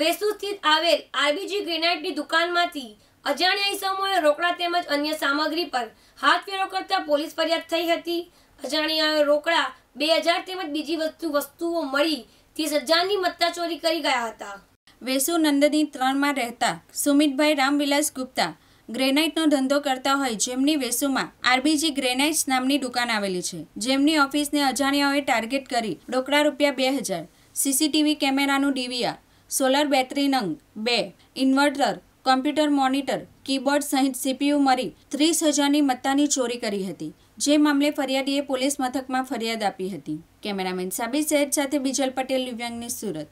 વેસુ સ્થિત આવેલ આરબીજી ગ્રેનાઇટની દુકાનમાંથી અજાણ્યા ઇસમોએ રોકડા તેમજ અન્ય સામગ્રી પર હાથ ફેરો કરતા પોલીસ ફરિયાદ થઈ હતી અજાણ્યાએ રોકડા બે હજાર તેમજ બીજી વસ્તુ વસ્તુઓ મળી ત્રીસ હજારની મત્તા ચોરી કરી ગયા હતા વેસુ નંદની ત્રણમાં રહેતા સુમિતભાઈ રામવિલાસ ગુપ્તા ગ્રેનાઇટનો ધંધો કરતા હોય જેમની વેસુમાં આરબીજી ગ્રેનાઇટ્સ નામની દુકાન આવેલી છે જેમની ઓફિસને અજાણ્યાઓએ ટાર્ગેટ કરી રોકડા રૂપિયા બે હજાર સીસીટીવી કેમેરાનું ડીવીઆર સોલર બેટરી નંગ બે ઇન્વર્ટર કોમ્પ્યુટર મોનિટર કીબોર્ડ સહિત સીપીયુ મળી ત્રીસ હજારની મત્તાની ચોરી કરી હતી જે મામલે ફરિયાદીએ પોલીસ મથકમાં ફરિયાદ આપી હતી કેમેરામેન સાબી સૈયદ સાથે બીજલ પટેલ દિવ્યાંગની સુરત